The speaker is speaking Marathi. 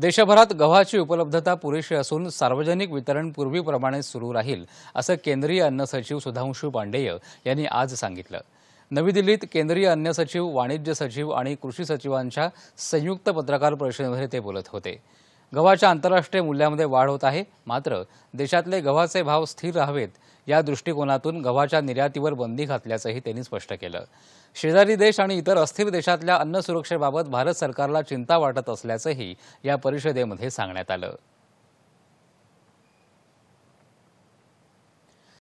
देशभरात गव्हाची उपलब्धता पुरेशी असून सार्वजनिक वितरण पूर्वीप्रमाणे सुरू राहील असं केंद्रीय अन्न सचिव सुधांशू पांडेय यांनी आज सांगितलं नवी दिल्लीत केंद्रीय अन्न सचिव वाणिज्य सचिव आणि कृषी सचिवांच्या संयुक्त पत्रकार परिषदेमध्ये ते बोलत होते गव्हाच्या आंतरराष्ट्रीय मूल्यामध्ये वाढ होत आहे मात्र देशातले गव्हाचे भाव स्थिर राहावेत या दृष्टिकोनातून गव्हाच्या निर्यातीवर बंदी घातल्याचंही त्यांनी स्पष्ट केलं शेजारी देश आणि इतर अस्थिर देशातल्या अन्न सुरक्षेबाबत भारत सरकारला चिंता वाटत असल्याचंही या परिषदेमध्ये सांगण्यात आलं